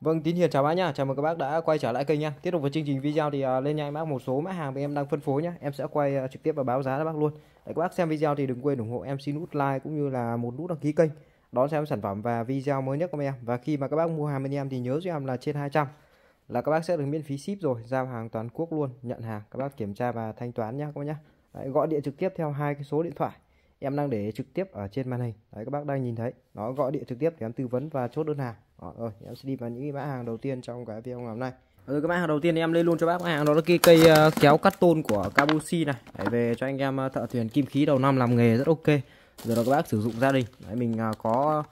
Vâng, Tín Hiền chào bác nhá. Chào mừng các bác đã quay trở lại kênh nhá. Tiếp tục với chương trình video thì à, lên nhanh bác một số mã hàng mà em đang phân phối nhá. Em sẽ quay à, trực tiếp và báo giá cho bác luôn. Để các bác xem video thì đừng quên ủng hộ em xin nút like cũng như là một nút đăng ký kênh. Đón xem sản phẩm và video mới nhất của em. Và khi mà các bác mua hàng bên em thì nhớ cho em là trên 200 là các bác sẽ được miễn phí ship rồi, giao hàng toàn quốc luôn, nhận hàng các bác kiểm tra và thanh toán nhá các bác nhá. Đấy, gọi điện trực tiếp theo hai cái số điện thoại em đang để trực tiếp ở trên màn hình. Đấy các bác đang nhìn thấy. Nó gọi điện trực tiếp để em tư vấn và chốt đơn hàng. Đó, ờ, rồi em sẽ đi vào những cái mã hàng đầu tiên trong cái video ngày hôm nay rồi các mã hàng đầu tiên thì em lên luôn cho bác hàng đó là cái cây ờ, kéo cắt tôn của Kabushi này để về cho anh em ờ, thợ thuyền kim khí đầu năm làm nghề rất ok rồi là các bác sử dụng gia đình Đấy, mình có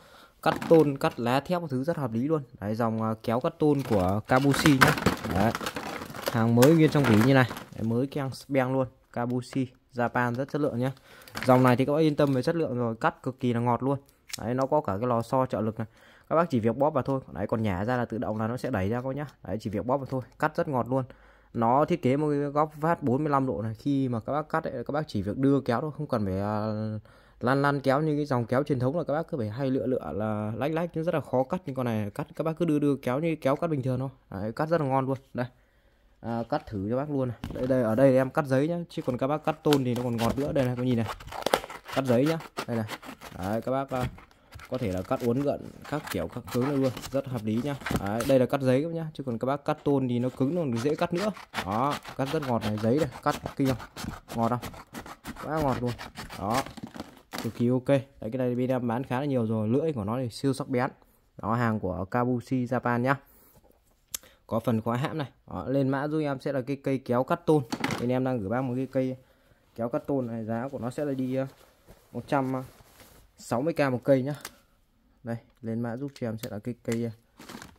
cắt tôn cắt lá thép thứ rất hợp lý luôn Đấy, dòng kéo cắt tôn của Kabushi nhé Đấy. hàng mới nguyên trong ví như này Đấy, mới keng beng luôn Kabushi Japan rất chất lượng nhé dòng này thì các bác yên tâm về chất lượng rồi cắt cực kỳ là ngọt luôn Đấy, nó có cả cái lò xo trợ lực này các bác chỉ việc bóp vào thôi đấy còn nhả ra là tự động là nó sẽ đẩy ra thôi nhá đấy chỉ việc bóp vào thôi cắt rất ngọt luôn nó thiết kế một cái góc phát 45 độ này khi mà các bác cắt ấy, các bác chỉ việc đưa kéo thôi không cần phải uh, à, lăn lan kéo như cái dòng kéo truyền thống là các bác cứ phải hay lựa lựa là lách lách nhưng rất là khó cắt nhưng con này cắt các bác cứ đưa đưa kéo như kéo cắt bình thường thôi đấy, cắt rất là ngon luôn đây à, cắt thử cho bác luôn này. đây đây ở đây em cắt giấy nhá chứ còn các bác cắt tôn thì nó còn ngọt nữa đây này có nhìn này cắt giấy nhá đây này đấy, các bác à, có thể là cắt uốn gợn các kiểu các cứng luôn rất hợp lý nhá đấy, đây là cắt giấy các nhá chứ còn các bác cắt tôn thì nó cứng luôn, dễ cắt nữa đó cắt rất ngọt này giấy này cắt kia ngọt không quá ngọt luôn đó cực kỳ ok đấy cái này bên em bán khá là nhiều rồi lưỡi của nó thì siêu sắc bén đó hàng của Kabushi Japan nhá có phần khóa hãm này đó, lên mã giúp em sẽ là cái cây kéo cắt tôn bên em đang gửi bác một cái cây kéo cắt tôn này giá của nó sẽ là đi 160k ờ, ờ, một cây nhá đây lên mã giúp cho em sẽ là cái cây à,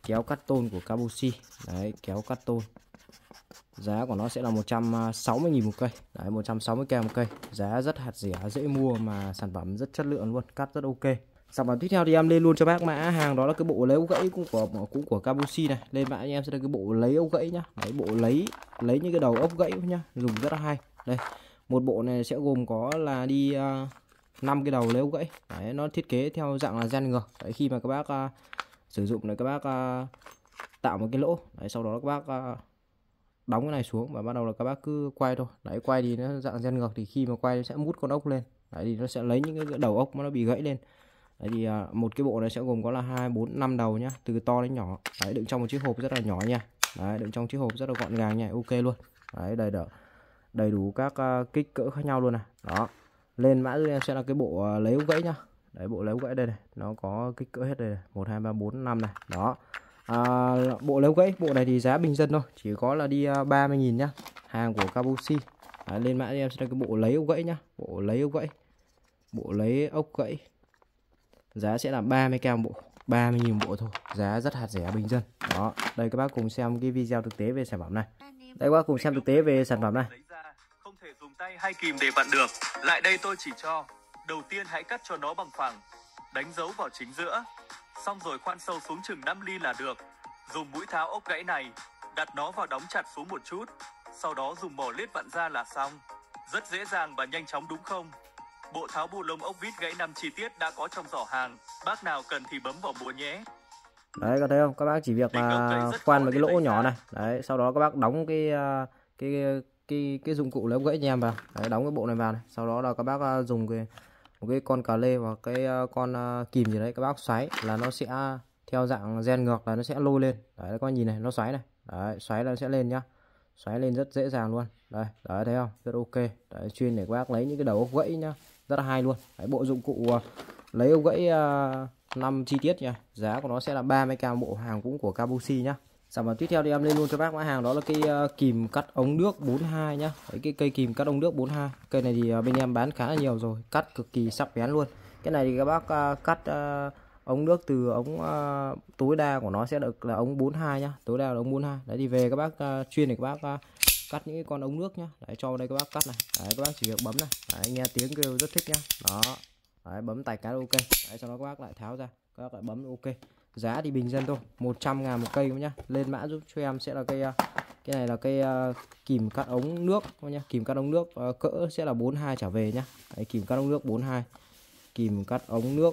kéo cắt tôn của Kabushi đấy kéo cắt tôn giá của nó sẽ là 160.000 một cây đấy 160k một cây giá rất hạt rẻ dễ mua mà sản phẩm rất chất lượng luôn cắt rất ok sản phẩm tiếp theo thì em lên luôn cho bác mã hàng đó là cái bộ lấy ốc gãy cũng của cũng của Kabushi này lên mã anh em sẽ là cái bộ lấy ốc gãy nhá đấy bộ lấy lấy những cái đầu ốc gãy nhá dùng rất là hay đây một bộ này sẽ gồm có là đi uh, năm cái đầu nếu gãy đấy, nó thiết kế theo dạng là gen ngược đấy, khi mà các bác à, sử dụng là các bác à, tạo một cái lỗ đấy, sau đó các bác à, đóng cái này xuống và bắt đầu là các bác cứ quay thôi đấy quay thì nó dạng gen ngược thì khi mà quay nó sẽ mút con ốc lên đấy thì nó sẽ lấy những cái đầu ốc mà nó bị gãy lên đấy thì à, một cái bộ này sẽ gồm có là hai bốn năm đầu nhá từ to đến nhỏ đấy đựng trong một chiếc hộp rất là nhỏ nha đấy đựng trong chiếc hộp rất là gọn gàng nha ok luôn đấy đầy đủ đầy đủ các uh, kích cỡ khác nhau luôn này đó lên mã giúp em sẽ là cái bộ à, lấy ống gãy nhá đấy bộ lấy ống gãy đây này nó có kích cỡ hết đây này. 1 2 3 4 5 này đó à, bộ lấy ống gãy bộ này thì giá bình dân thôi chỉ có là đi 30.000 à, nhá hàng của Kabushi đấy, lên mã giúp em sẽ là cái bộ lấy ống gãy nhá bộ lấy ống gãy bộ lấy ốc gãy giá sẽ là 30k một bộ 30.000 bộ thôi giá rất hạt rẻ bình dân đó đây các bác cùng xem cái video thực tế về sản phẩm này đây các bác cùng xem thực tế về sản phẩm này tay hay kìm để vặn được. Lại đây tôi chỉ cho. Đầu tiên hãy cắt cho nó bằng phẳng, đánh dấu vào chính giữa. Xong rồi khoan sâu xuống chừng 5 ly là được. Dùng mũi tháo ốc gãy này, đặt nó vào đóng chặt xuống một chút. Sau đó dùng mỏ lết vặn ra là xong. Rất dễ dàng và nhanh chóng đúng không? Bộ tháo bu lông ốc vít gãy 5 chi tiết đã có trong giỏ hàng. Bác nào cần thì bấm vào mua nhé. Đấy, có thấy không? Các bác chỉ việc là khoan một cái lỗ nhỏ này. Đấy, sau đó các bác đóng cái, à, cái cái cái dụng cụ lấy gãy cho em vào đấy, đóng cái bộ này vào này. sau đó là các bác à, dùng cái một cái con cà lê và cái à, con à, kìm gì đấy các bác xoáy là nó sẽ theo dạng gen ngược là nó sẽ lôi lên đấy các bác nhìn này nó xoáy này đấy, xoáy là nó sẽ lên nhá xoáy lên rất dễ dàng luôn đây đấy thấy không rất ok đấy chuyên để các bác lấy những cái đầu ốc gãy nhá rất là hay luôn đấy, bộ dụng cụ lấy ốc gãy uh, chi tiết nha giá của nó sẽ là 30k bộ hàng cũng của Kabushi nhá sản dạ vâng, phẩm tiếp theo thì em lên luôn cho bác mã hàng đó là cái ờ, kìm cắt ống nước 42 nhá cái cây kìm cắt ống nước 42 cây này thì ờ, bên em bán khá là nhiều rồi cắt cực kỳ sắc bén luôn cái này thì các bác ờ, cắt ống nước từ ống tối đa của nó sẽ được là ống 42 nhá tối đa là ống 42 đấy thì về các bác chuyên thì các bác cắt những con ống nước nhá đấy cho đây các bác cắt này đấy các bác chỉ việc bấm này đấy, nghe tiếng kêu rất thích nhá đó đấy, bấm tay cái ok đấy sau đó các bác lại tháo ra các bác lại bấm ok giá thì bình dân thôi 100 ngàn một cây nhá lên mã giúp cho em sẽ là cây ờ, cái này là cây ờ, kìm cắt ống nước nhá kìm cắt ống nước ờ, cỡ sẽ là 42 trở về nhá Đấy, kìm cắt ống nước 42 kìm cắt ống nước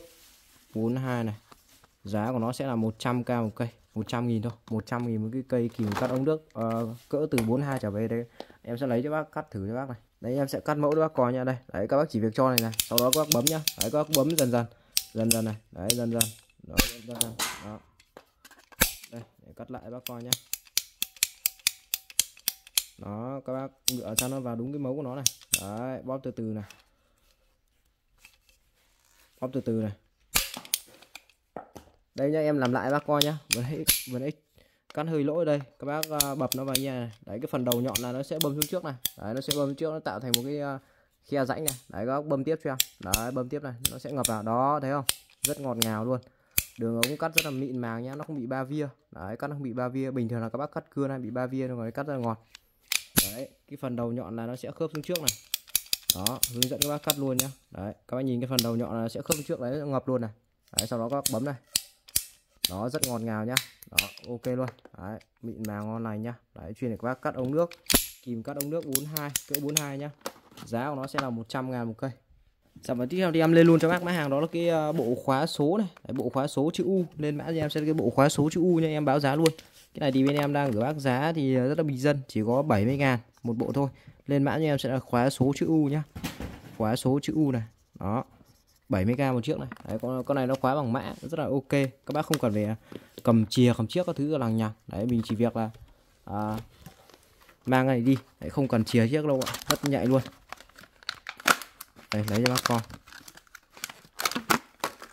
42 này giá của nó sẽ là 100k một cây 100 nghìn thôi 100 nghìn một cái cây kìm cắt ống nước uh, cỡ từ 42 trở về đây em sẽ lấy cho bác cắt thử cho bác này đấy em sẽ cắt mẫu cho bác coi nha đây đấy các bác chỉ việc cho này này sau đó các bác bấm nhá đấy các bác bấm dần dần dần dần này đấy dần dần, đấy, dần, dần cắt lại bác coi nhé đó các bác ngựa cho nó vào đúng cái mấu của nó này đấy bóp từ từ này bóp từ từ này đây nhá em làm lại bác coi nhá vừa nãy vừa nãy cắt hơi lỗi đây các bác uh, bập nó vào như đấy cái phần đầu nhọn là nó sẽ bơm xuống trước này đấy nó sẽ bơm xuống trước nó tạo thành một cái uh, khe rãnh này đấy các bác bơm tiếp cho em đấy bơm tiếp này nó sẽ ngập vào đó thấy không rất ngọt ngào luôn đường ống cắt rất là mịn màng nhá nó không bị ba via đấy cắt nó không bị ba via bình thường là các bác cắt cưa này bị ba via rồi cắt rất là ngọt đấy cái phần đầu nhọn là nó sẽ khớp xuống trước này đó hướng dẫn các bác cắt luôn nhá đấy các bác nhìn cái phần đầu nhọn là sẽ khớp xuống trước đấy ngập luôn này đấy sau đó các bác bấm này nó rất ngọt ngào nhá đó ok luôn đấy mịn màng ngon này nhá đấy chuyên để các bác cắt ống nước kìm cắt ống nước 42 cỡ 42 nhá giá của nó sẽ là 100 ngàn một cây sản phẩm tiếp theo thì em lên luôn cho bác mã hàng đó là cái ờ, bộ khóa số này Đấy, bộ khóa số chữ U lên mã thì em sẽ cái bộ khóa số chữ U nha em báo giá luôn cái này thì bên em đang gửi bác giá thì ờ, rất là bình dân chỉ có 70 ngàn một bộ thôi lên mã cho em sẽ là khóa số chữ U nhá khóa số chữ U này đó 70k một chiếc này đấy, con, con này nó khóa bằng mã rất là ok các bác không cần phải ờ, cầm chìa cầm chiếc các thứ lằng nhằng đấy mình chỉ việc là à, mang này đi đấy, không cần chìa chiếc đâu ạ rất nhạy luôn đây lấy cho bác con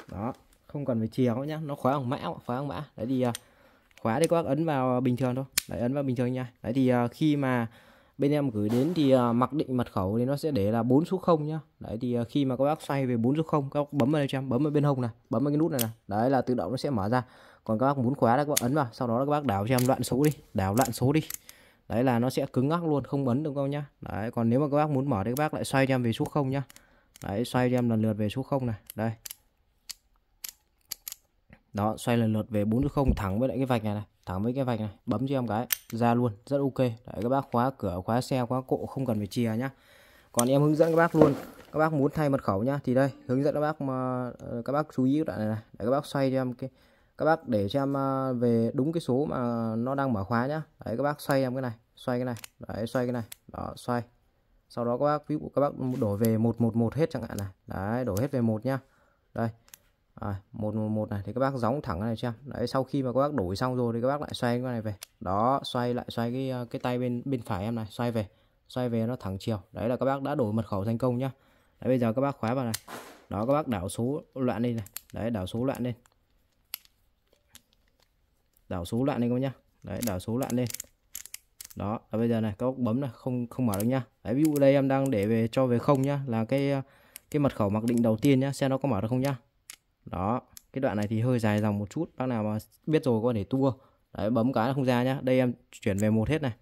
đó không cần phải chìa nữa nhá nó khóa bằng mã khóa bằng mã đấy thì à, khóa thì các bác ấn vào bình thường thôi đấy ấn vào bình thường nha đấy thì à, khi mà bên em gửi đến thì à, mặc định mật khẩu thì nó sẽ để là bốn số không nhá đấy thì khi mà các bác xoay về bốn số không các bác bấm vào đây cho em bấm vào bên hông này bấm vào cái nút này này đấy là tự động nó sẽ mở ra còn các bác muốn khóa là các bác ấn vào sau đó các bác đảo cho em loạn số đi đảo loạn số đi đấy là nó sẽ cứng ngắc luôn không ấn được đâu nhá đấy còn nếu mà các bác muốn mở thì các bác lại xoay cho em về số không nhá đấy xoay cho em lần lượt về số 0 này đây đó xoay lần lượt về 4 số 0 thẳng với lại cái vạch này này thẳng với cái vạch này bấm cho em cái ra luôn rất ok đấy các bác khóa cửa khóa xe khóa cộ không cần phải chìa nhá còn em hướng dẫn các bác luôn các bác muốn thay mật khẩu nhá thì đây hướng dẫn các bác mà ờ, các bác chú ý đoạn này này để các bác xoay cho em cái các bác để cho em ờ, về đúng cái số mà nó đang mở khóa nhá đấy các bác xoay em cái này xoay cái này đấy xoay cái này đó xoay sau đó các bác ví dụ các bác đổi về một một một hết chẳng hạn này đấy đổi hết về một nhá đây à, một một một này thì các bác gióng thẳng này xem đấy sau khi mà các bác đổi xong rồi thì các bác lại xoay cái này về đó xoay lại xoay cái ờ, cái tay bên bên phải em này xoay về xoay về nó thẳng chiều đấy là các bác đã đổi mật khẩu thành công nhá đấy, bây giờ các bác khóa vào này đó các bác đảo số loạn lên này đấy đảo số loạn lên đảo số loạn lên các nhá đấy đảo số loạn lên đó là bây giờ này các bác bấm này không không mở được nhá đấy, ví dụ đây em đang để về cho về không nhá là cái à, cái mật khẩu mặc định đầu tiên nhá xem nó có mở được không nhá đó cái đoạn này thì hơi dài dòng một chút bác nào mà biết rồi có thể tua đấy bấm cái nó không ra nhá đây em chuyển về một hết này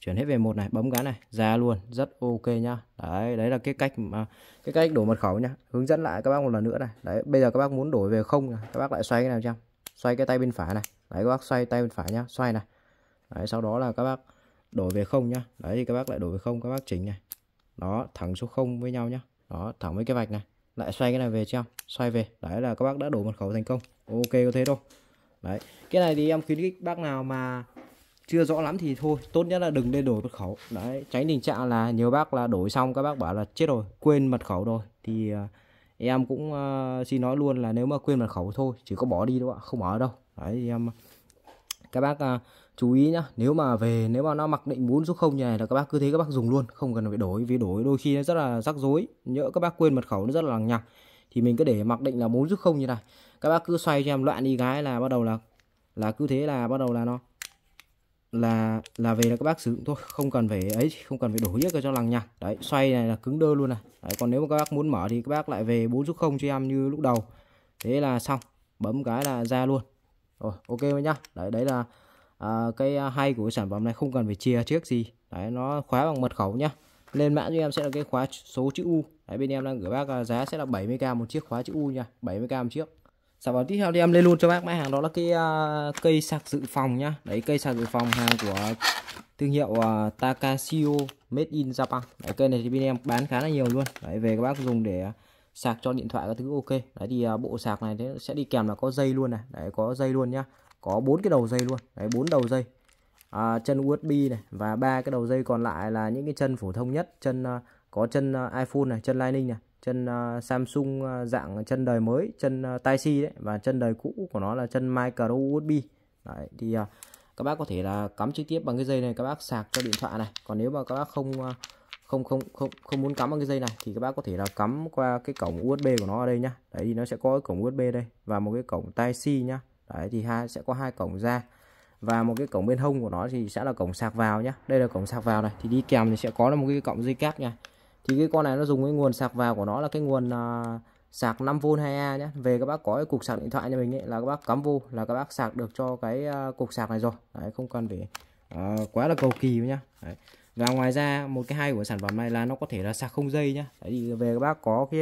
chuyển hết về một này bấm cái này ra luôn rất ok nhá đấy đấy là cái cách mà cái cách đổi mật khẩu nhá hướng dẫn lại các bác một lần nữa này đấy bây giờ các bác muốn đổi về không các bác lại xoay cái nào chăng xoay cái tay bên phải này đấy các bác xoay tay bên phải nhá xoay này đấy sau đó là các bác đổi về không nhá đấy thì các bác lại đổi về không các bác chỉnh này đó thẳng số 0 với nhau nhá đó thẳng với cái vạch này lại xoay cái này về trong xoay về đấy là các bác đã đổi mật khẩu thành công ok có thế thôi đấy cái này thì em khuyến khích bác nào mà chưa rõ lắm thì thôi tốt nhất là đừng nên đổi mật khẩu đấy tránh tình trạng là nhiều bác là đổi xong các bác bảo là chết rồi quên mật khẩu rồi thì ờ, em cũng uh, xin nói luôn là nếu mà quên mật khẩu thôi chỉ có bỏ đi thôi ạ không ở đâu đấy em các bác uh, chú ý nhá nếu mà về nếu mà nó mặc định bốn số không như này là các bác cứ thế các bác dùng luôn không cần phải đổi vì đổi đôi khi nó rất là rắc rối nhớ các bác quên mật khẩu nó rất là lằng nhằng thì mình cứ để mặc định là bốn số không như này các bác cứ xoay cho em loạn đi gái là bắt đầu là là cứ thế là bắt đầu là nó là là về là các bác sử dụng thôi không cần phải ấy không cần phải đổi hết cho lằng nhằng đấy xoay này là cứng đơ luôn này đấy, còn nếu mà các bác muốn mở thì các bác lại về bốn số không cho em như lúc đầu thế là xong bấm cái là ra luôn rồi ok nhá đấy đấy là Ờ, à, cái hay của sản phẩm này không cần phải chia trước gì đấy nó khóa bằng mật khẩu nhá lên mã cho em sẽ là cái khóa số chữ U đấy bên em đang gửi bác à, giá sẽ là 70k một chiếc khóa chữ U nha 70k một chiếc sản phẩm tiếp theo thì em lên luôn cho bác mã hàng đó là cái uh, cây sạc dự phòng nhá đấy cây sạc dự phòng hàng của thương hiệu uh, Takashio Made in Japan đấy, cây này thì bên em bán khá là nhiều luôn đấy về các bác dùng để sạc cho điện thoại các thứ ok đấy thì uh, bộ sạc này sẽ đi kèm là có dây luôn này đấy có dây luôn nhá có bốn cái đầu dây luôn đấy bốn đầu dây à, chân USB này và ba cái đầu dây còn lại là những cái chân phổ thông nhất chân uh, có chân uh, iPhone này chân Lightning này chân uh, Samsung uh, dạng chân đời mới chân uh, Type-C đấy và chân đời cũ của nó là chân micro USB đấy thì uh, các bác có thể là cắm trực tiếp bằng cái dây này các bác sạc cho điện thoại này còn nếu mà các bác không uh, không không không không muốn cắm bằng cái dây này thì các bác có thể là cắm qua cái cổng USB của nó ở đây nhá đấy thì nó sẽ có cái cổng USB đây và một cái cổng Type C nhá đấy thì hai sẽ có hai cổng ra và một cái cổng bên hông của nó thì sẽ là cổng sạc vào nhé đây là cổng sạc vào này thì đi kèm thì sẽ có là một cái cọng dây cáp nha thì cái con này nó dùng cái nguồn sạc vào của nó là cái nguồn uh, sạc 5V 2A nhé về các bác có cái cục sạc điện thoại nhà mình ấy, là các bác cắm vô là các bác sạc được cho cái uh, cục sạc này rồi đấy không cần phải uh, quá là cầu kỳ nhá đấy. và ngoài ra một cái hay của sản phẩm này là nó có thể là sạc không dây nhá đấy, thì về các bác có cái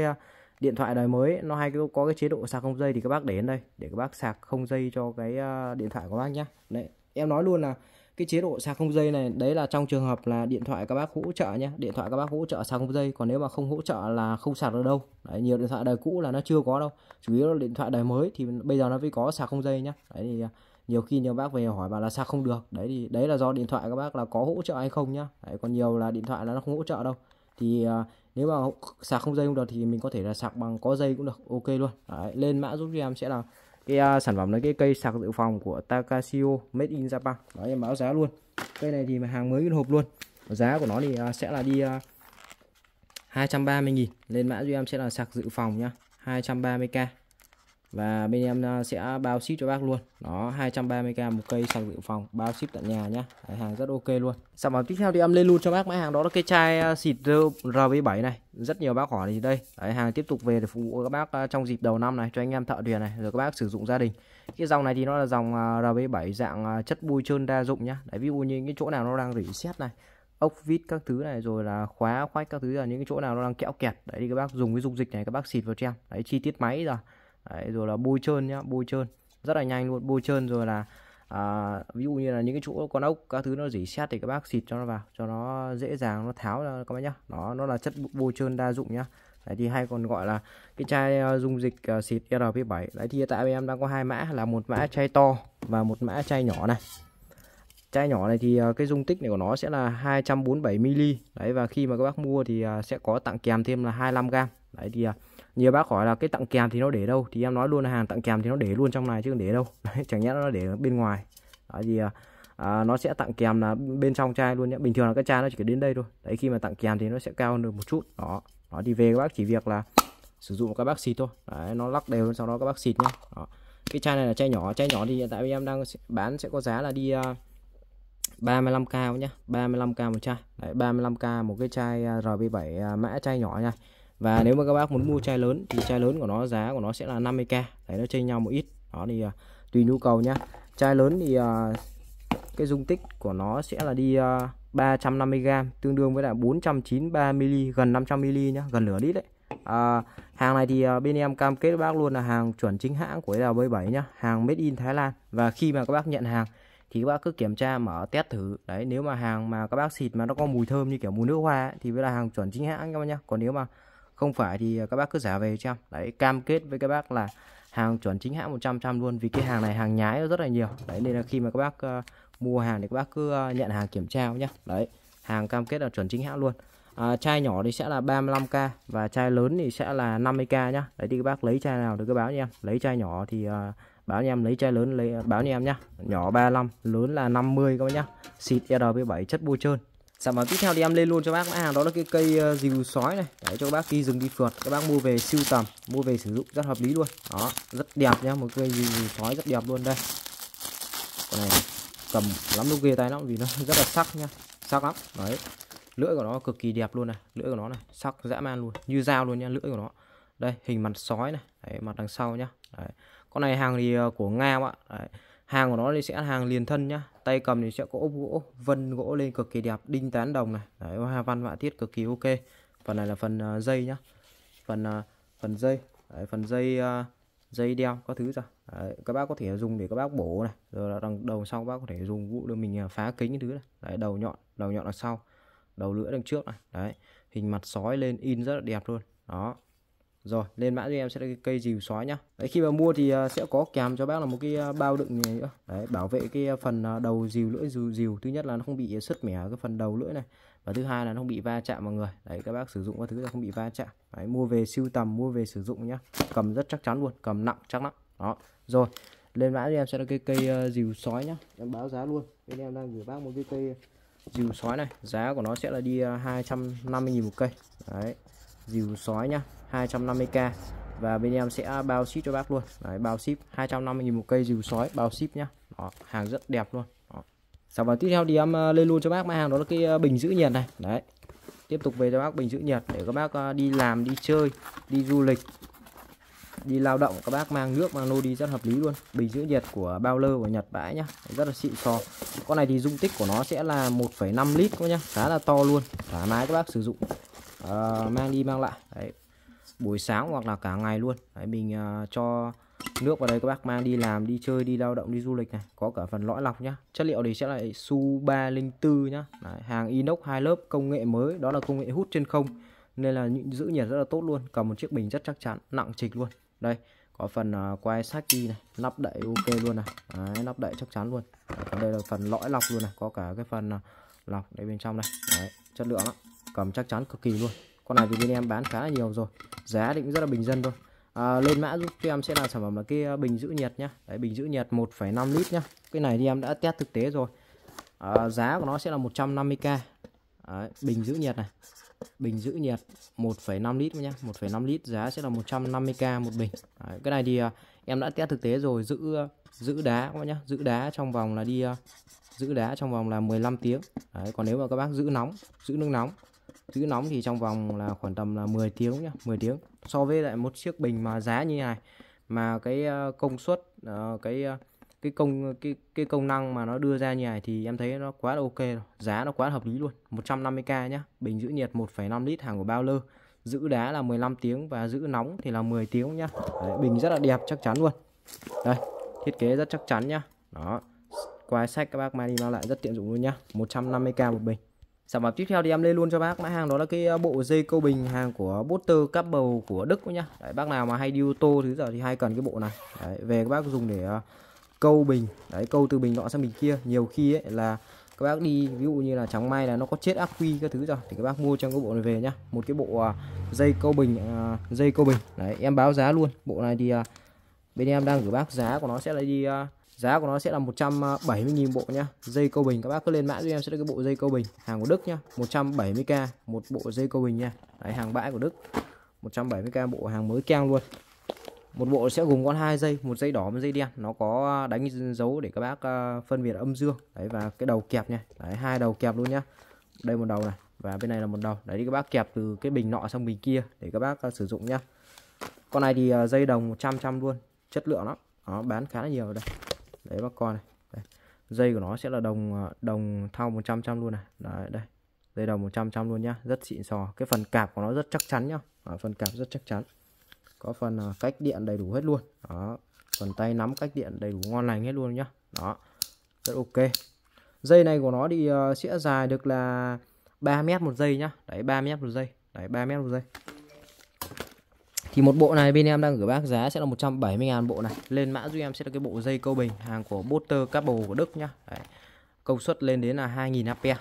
điện thoại đời mới nó hay có cái chế độ sạc không dây thì các bác để đến đây để các bác sạc không dây cho cái à, điện thoại của bác nhé đấy em nói luôn là cái chế độ sạc không dây này đấy là trong trường hợp là điện thoại các bác hỗ trợ nhé điện thoại các bác hỗ trợ sạc không dây còn nếu mà không hỗ trợ là không sạc được đâu đấy, nhiều điện thoại đời cũ là nó chưa có đâu chủ yếu là điện thoại đời mới thì bây giờ nó mới có sạc không dây nhá đấy thì à, nhiều khi nhiều bác về hỏi bà là sạc không được đấy thì đấy là do điện thoại các bác là có hỗ trợ hay không nhá đấy, còn nhiều là điện thoại là nó không hỗ trợ đâu thì à, nếu mà sạc không dây không được thì mình có thể là sạc bằng có dây cũng được ok luôn đấy, lên mã giúp cho em sẽ là cái uh, sản phẩm là cái cây sạc dự phòng của Takashio Made in Japan đấy em báo giá luôn cây này thì hàng mới nguyên hộp luôn giá của nó thì uh, sẽ là đi uh, à, 230.000 lên mã duy em sẽ là sạc dự phòng nhá 230k và bên em à, sẽ bao ship cho bác luôn nó 230k một cây sạc dự phòng bao ship tận nhà nhá Đấy, hàng rất ok luôn sản phẩm tiếp theo thì em lên luôn cho bác mã hàng đó là cái chai à, xịt à, RV7 này rất nhiều bác hỏi thì đây Đấy, hàng tiếp tục về để phục vụ các bác trong dịp đầu năm này cho anh em thợ thuyền này rồi các bác sử dụng gia đình cái dòng này thì nó là dòng RV7 dạng chất bôi trơn đa dụng nhá Đấy, ví dụ như cái chỗ nào nó đang rỉ sét này ốc vít các thứ này rồi là khóa khoách các thứ là những cái chỗ nào nó đang kẹo kẹt đấy thì các bác dùng cái dung dịch này các bác xịt vào cho em đấy chi tiết máy rồi Đấy, rồi là bôi trơn nhá bôi trơn rất là nhanh luôn bôi trơn rồi là à, ví dụ như là những cái chỗ con ốc các thứ nó dỉ xét thì các bác xịt cho nó vào cho nó dễ dàng nó tháo ra các bác nhá nó nó là chất bôi trơn đa dụng nhá đấy thì hay còn gọi là cái chai à, dung dịch à, xịt RP7 đấy thì tại em đang có hai mã là một mã chai to và một mã chai nhỏ này chai nhỏ này thì à, cái dung tích này của nó sẽ là 247ml đấy và khi mà các bác mua thì sẽ có tặng kèm thêm là 25g đấy thì uh, nhiều bác hỏi là cái tặng kèm thì nó để đâu thì em nói luôn là hàng tặng kèm thì nó để luôn trong này chứ không để đâu Đấy, chẳng nhẽ nó để bên ngoài đó thì à, à nó sẽ tặng kèm là bên trong chai luôn nhé bình thường là cái chai nó chỉ đến đây thôi đấy khi mà tặng kèm thì nó sẽ cao hơn được một chút đó đó thì về các bác chỉ việc là sử dụng các bác xịt thôi đấy, nó lắc đều sau đó các bác xịt nhé đó. cái chai này là chai nhỏ chai nhỏ thì hiện tại em đang bán sẽ có giá là đi uh, à, 35k nhá 35k một chai đấy, 35k một cái chai à, RB7 mã chai nhỏ nha và nếu mà các bác muốn mua chai lớn thì chai lớn của nó giá của nó sẽ là 50k đấy nó chênh nhau một ít đó thì uh, tùy nhu cầu nhá chai lớn thì uh, cái dung tích của nó sẽ là đi uh, à, 350g tương đương với là 493ml gần 500ml nhá gần nửa lít đấy à, hàng này thì bên em cam kết với bác luôn là hàng chuẩn chính hãng của LB7 nhá hàng made in Thái Lan và khi mà các bác nhận hàng thì các bác cứ kiểm tra mở test thử đấy nếu mà hàng mà các bác xịt mà nó có mùi thơm như kiểu mùi nước hoa ấy, thì với là hàng chuẩn chính hãng các bác nhá còn nếu mà không phải thì à, các bác cứ giả về cho em đấy cam kết với các bác là hàng chuẩn chính hãng 100 trăm luôn vì cái hàng này hàng nhái rất là nhiều đấy nên là khi mà các bác uh, mua hàng thì các bác cứ uh, nhận hàng kiểm tra nhá đấy hàng cam kết là chuẩn chính hãng luôn à, chai nhỏ thì sẽ là 35k và chai lớn thì sẽ là 50k nhá đấy thì các bác lấy chai nào thì cứ báo cho em lấy chai nhỏ thì uh, báo nha em lấy chai lớn lấy báo nha em nhá nhỏ 35 lớn là 50 các bác nhá xịt RB7 chất bôi trơn sản dạ vâng, phẩm tiếp theo thì em lên luôn cho bác mã à, hàng đó là cái cây dìu ờ, sói này để cho các bác đi rừng đi phượt các bác mua về siêu tầm mua về sử dụng rất hợp lý luôn đó rất đẹp nhá một cây dìu sói rất đẹp luôn đây con này cầm lắm luôn ghê tay lắm vì nó rất là sắc nhá sắc lắm đấy lưỡi của nó cực kỳ đẹp luôn này lưỡi của nó này sắc dã man luôn như dao luôn nhá lưỡi của nó đây hình mặt sói này đấy, mặt đằng sau nhá đấy. con này hàng thì ờ, của nga ạ đấy hàng của nó thì sẽ hàng liền thân nhá tay cầm thì sẽ có ốp gỗ vân gỗ lên cực kỳ đẹp đinh tán đồng này Đấy, hoa văn họa tiết cực kỳ ok phần này là phần uh, dây nhá phần uh, phần dây Đấy, phần dây uh, dây đeo có thứ ra các bác có thể dùng để các bác bổ này rồi là đằng đầu sau bác có thể dùng vụ đưa mình phá kính cái thứ này Đấy, đầu nhọn đầu nhọn là sau đầu lưỡi đằng trước này Đấy, hình mặt sói lên in rất là đẹp luôn đó rồi lên mã cho em sẽ là cái cây dìu sói nhá đấy khi mà mua thì à, sẽ có kèm cho bác là một cái à, bao đựng này nữa đấy bảo vệ cái à, phần đầu dìu lưỡi dìu dìu thứ nhất là nó không bị sứt mẻ cái phần đầu lưỡi này và thứ hai là nó không bị va chạm mọi người đấy các bác sử dụng các thứ là không bị va chạm đấy mua về siêu tầm mua về sử dụng nhá cầm rất chắc chắn luôn cầm nặng chắc lắm đó rồi lên mã cho em sẽ là cái cây dìu sói nhá em báo giá luôn bên em đang gửi bác một cái cây dìu sói này giá của nó sẽ là đi 250.000 một cây đấy dìu sói nhá 250k và bên em sẽ bao ship cho bác luôn Đấy, bao ship 250.000 một cây dìu sói bao ship nhá Đó, hàng rất đẹp luôn Đó. sản dạ vâng, phẩm tiếp theo thì em ờ, lên luôn cho bác mã hàng đó là cái ờ, bình giữ nhiệt này đấy tiếp tục về cho bác bình giữ nhiệt để các bác ờ, đi làm đi chơi đi du lịch đi lao động các bác mang nước mang lô đi rất hợp lý luôn bình giữ nhiệt của bao lơ của Nhật bãi nhá rất là xịn sò con này thì dung tích của nó sẽ là 1,5 lít các nhá khá là to luôn thoải mái các bác sử dụng uh, mang đi mang lại đấy buổi sáng hoặc là cả ngày luôn đấy mình uh, cho nước vào đây các bác mang đi làm đi chơi đi lao động đi du lịch này có cả phần lõi lọc nhá chất liệu thì sẽ là su 304 nhá đấy, hàng inox hai lớp công nghệ mới đó là công nghệ hút trên không nên là giữ nhiệt rất là tốt luôn cầm một chiếc bình rất chắc chắn nặng trịch luôn đây có phần uh, ờ, quay sách đi này lắp đậy ok luôn này đấy, lắp đậy chắc chắn luôn đây là phần lõi lọc luôn này có cả cái phần uh, lọc đây bên trong này đấy, chất lượng đó cầm chắc chắn cực kỳ luôn con này thì bên em bán khá là nhiều rồi giá định rất là bình dân thôi à, lên mã giúp cho em sẽ là sản phẩm là cái bình giữ nhiệt nhá đấy bình giữ nhiệt 1,5 lít nhá cái này thì em đã test thực tế rồi à, giá của nó sẽ là 150k đấy, bình giữ nhiệt này bình giữ nhiệt 1,5 lít nhá 1,5 lít giá sẽ là 150k một bình đấy, cái này thì à, em đã test thực tế rồi giữ à, giữ đá các bạn nhá giữ đá trong vòng là đi à, giữ đá trong vòng là 15 tiếng đấy, còn nếu mà các bác giữ nóng giữ nước nóng giữ nóng thì trong vòng là khoảng tầm là 10 tiếng nhá 10 tiếng so với lại một chiếc bình mà giá như này mà cái ờ, công suất ờ, cái ờ, cái công cái cái công năng mà nó đưa ra như này thì em thấy nó quá là ok rồi. Giá nó quá hợp lý luôn. 150k nhá. Bình giữ nhiệt 1,5 lít hàng của bao lơ. Giữ đá là 15 tiếng và giữ nóng thì là 10 tiếng nhá. Đấy, bình rất là đẹp chắc chắn luôn. Đây, thiết kế rất chắc chắn nhá. Đó. Quai sách các bác mang đi mang lại rất tiện dụng luôn nhá. 150k một bình. Sản phẩm tiếp theo thì em lên luôn cho bác mã hàng đó là cái ờ, bộ dây câu bình hàng của Butter Cable của Đức nhá. Đấy, bác nào mà hay đi ô tô thứ giờ thì hay cần cái bộ này. Đấy, về các bác dùng để uh, câu bình, đấy câu từ bình nọ sang bình kia. Nhiều khi ấy là các bác đi ví dụ như là chẳng may là nó có chết ác quy các thứ rồi thì các bác mua trong cái bộ này về nhá. Một cái bộ uh, dây câu bình uh, dây câu bình. Đấy, em báo giá luôn. Bộ này thì uh, bên em đang gửi bác giá của nó sẽ là đi uh, giá của nó sẽ là 170.000 bộ nhá dây câu bình các bác cứ lên mã cho em sẽ được cái bộ dây câu bình hàng của Đức nhá 170k một bộ dây câu bình nha đấy hàng bãi của Đức 170k bộ hàng mới keng luôn một bộ sẽ gồm có hai dây một dây đỏ một dây đen nó có đánh dấu để các bác ờ, phân biệt âm dương đấy và cái đầu kẹp nha đấy hai đầu kẹp luôn nhá đây một đầu này và bên này là một đầu đấy các bác kẹp từ cái bình nọ sang bình kia để các bác ờ, sử dụng nhá con này thì ờ, dây đồng 100 trăm luôn chất lượng lắm nó bán khá là nhiều đây đấy bác con này đấy. dây của nó sẽ là đồng à, đồng thau 100 trăm luôn này đấy đây dây đồng 100 trăm luôn nhá rất xịn sò cái phần cạp của nó rất chắc chắn nhá à, phần cạp rất chắc chắn có phần à, cách điện đầy đủ hết luôn đó phần tay nắm cách điện đầy đủ ngon lành hết luôn nhá đó rất ok dây này của nó thì uh, sẽ dài được là 3 mét một giây nhá đấy 3 mét một giây đấy 3 mét một giây thì một bộ này bên em đang gửi bác giá sẽ là 170 ngàn bộ này. Lên mã giúp em sẽ là cái bộ dây câu bình hàng của butter Cable của Đức nhá. Đấy. Công suất lên đến là 2000 ampere.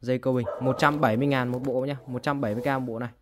Dây câu bình 170 ngàn một bộ nhá, 170k một bộ này.